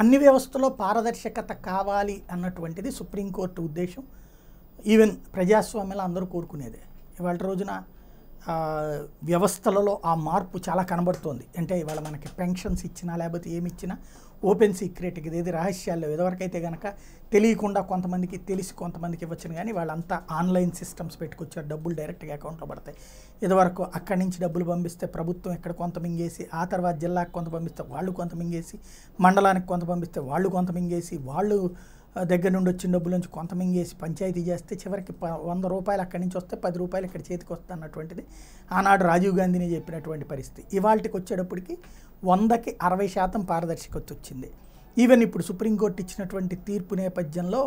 అన్ని వ్యవస్థలో పారదర్శకత కావాలి అన్నటువంటిది సుప్రీంకోర్టు ఉద్దేశం ఈవెన్ ప్రజాస్వామ్యంలో అందరూ కోరుకునేదే ఇవాళ రోజున వ్యవస్థలలో ఆ మార్పు చాలా కనబడుతోంది అంటే ఇవాళ మనకి పెన్షన్స్ ఇచ్చినా లేకపోతే ఏమి ఇచ్చినా ఓపెన్ సీక్రెట్ ఏది రహస్యాల్లో ఇదివరకైతే కనుక తెలియకుండా కొంతమందికి తెలిసి కొంతమందికి ఇవ్వచ్చును కానీ వాళ్ళంతా ఆన్లైన్ సిస్టమ్స్ పెట్టుకొచ్చారు డబ్బులు డైరెక్ట్గా అకౌంట్లో పడతాయి ఇదివరకు అక్కడి నుంచి డబ్బులు పంపిస్తే ప్రభుత్వం ఇక్కడ కొంత మింగేసి ఆ తర్వాత జిల్లాకు కొంత పంపిస్తే వాళ్ళు కొంత మింగేసి మండలానికి కొంత పంపిస్తే వాళ్ళు కొంత మింగేసి వాళ్ళు దగ్గర నుండి వచ్చిన డబ్బుల నుంచి కొంత మింగేసి పంచాయతీ చేస్తే చివరికి ప వంద రూపాయలు అక్కడి నుంచి వస్తే పది రూపాయలు ఇక్కడ చేతికి వస్తా అన్నటువంటిది ఆనాడు రాజీవ్ గాంధీని చెప్పినటువంటి పరిస్థితి ఇవాళకి వచ్చేటప్పటికి వందకి అరవై శాతం పారదర్శకత వచ్చింది ఈవెన్ ఇప్పుడు సుప్రీంకోర్టు ఇచ్చినటువంటి తీర్పు నేపథ్యంలో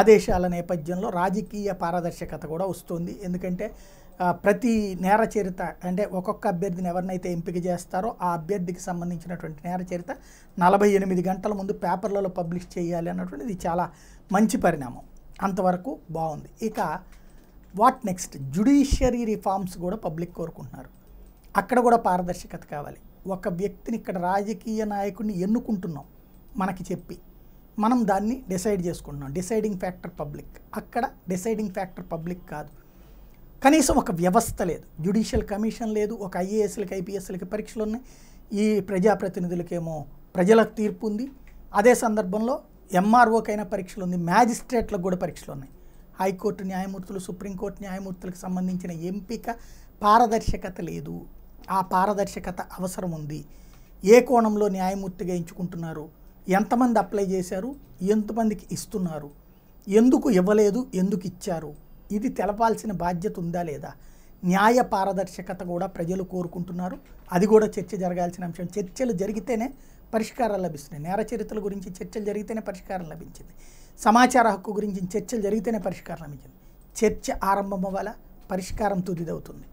ఆదేశాల నేపథ్యంలో రాజకీయ పారదర్శకత కూడా వస్తుంది ఎందుకంటే ప్రతి నేర చరిత అంటే ఒక్కొక్క అభ్యర్థిని ఎవరినైతే ఎంపిక చేస్తారో ఆ అభ్యర్థికి సంబంధించినటువంటి నేర చరిత నలభై ఎనిమిది గంటల ముందు పేపర్లలో పబ్లిష్ చేయాలి అన్నటువంటిది చాలా మంచి పరిణామం అంతవరకు బాగుంది ఇక వాట్ నెక్స్ట్ జ్యుడిషియరీ రిఫార్మ్స్ కూడా పబ్లిక్ కోరుకుంటున్నారు అక్కడ కూడా పారదర్శకత కావాలి ఒక వ్యక్తిని ఇక్కడ రాజకీయ నాయకుడిని ఎన్నుకుంటున్నాం మనకి చెప్పి మనం దాన్ని డిసైడ్ చేసుకుంటున్నాం డిసైడింగ్ ఫ్యాక్టర్ పబ్లిక్ అక్కడ డిసైడింగ్ ఫ్యాక్టర్ పబ్లిక్ కాదు కనీసం ఒక వ్యవస్థ లేదు జ్యుడిషియల్ కమిషన్ లేదు ఒక ఐఏఎస్లకి ఐపీఎస్లకి పరీక్షలు ఉన్నాయి ఈ ప్రజాప్రతినిధులకేమో ప్రజలకు తీర్పు ఉంది అదే సందర్భంలో ఎంఆర్ఓకైనా పరీక్షలు ఉంది మ్యాజిస్ట్రేట్లకు కూడా పరీక్షలు ఉన్నాయి హైకోర్టు న్యాయమూర్తులు సుప్రీంకోర్టు న్యాయమూర్తులకు సంబంధించిన ఎంపిక పారదర్శకత లేదు ఆ పారదర్శకత అవసరం ఉంది ఏ కోణంలో న్యాయమూర్తిగా ఎంచుకుంటున్నారు ఎంతమంది అప్లై చేశారు ఎంతమందికి ఇస్తున్నారు ఎందుకు ఇవ్వలేదు ఎందుకు ఇచ్చారు ఇది తెలపాల్సిన బాధ్యత ఉందా లేదా న్యాయ పారదర్శకత కూడా ప్రజలు కోరుకుంటున్నారు అది కూడా చర్చ జరగాల్సిన అంశం చర్చలు జరిగితేనే పరిష్కారాలు లభిస్తున్నాయి నేర చరిత్రల గురించి చర్చలు జరిగితేనే పరిష్కారం లభించింది సమాచార హక్కు గురించి చర్చలు జరిగితేనే పరిష్కారం లభించింది చర్చ ఆరంభం అవ్వాలా పరిష్కారం తుదిదవుతుంది